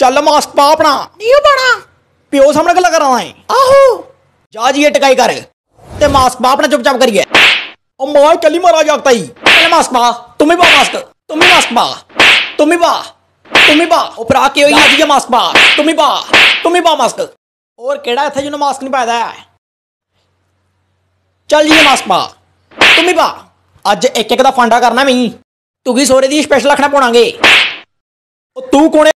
चल ਮਾਸਪਾ ਆਪਣਾ ਨਹੀਂ ਉਹ ਬਣਾ ਪਿਓ ਸਾਹਮਣੇ ਗੱਲ ਕਰਾਂ ਆਏ ਆਹੋ ਜਾ ਜੀ ਟਕਾਈ ਕਰ ਤੇ ਮਾਸਪਾ ਆਪਣਾ ਚੁੱਪਚਾਪ ਕਰੀਏ ओ चली मारा जागता ही चले मास्क पा तुम ही बा मास्क तुम मास्क बा तुम ही बा तुम उपरा के होई मास्क बा तुम ही बा तुम मास्क और केड़ा था जिन्होंने मास्क नहीं पाया है चल जी मास्क पा तुम ही अज एक एक फांडा करना मैं तू की सोरे दी स्पेशल रखना पौनागे तू कौन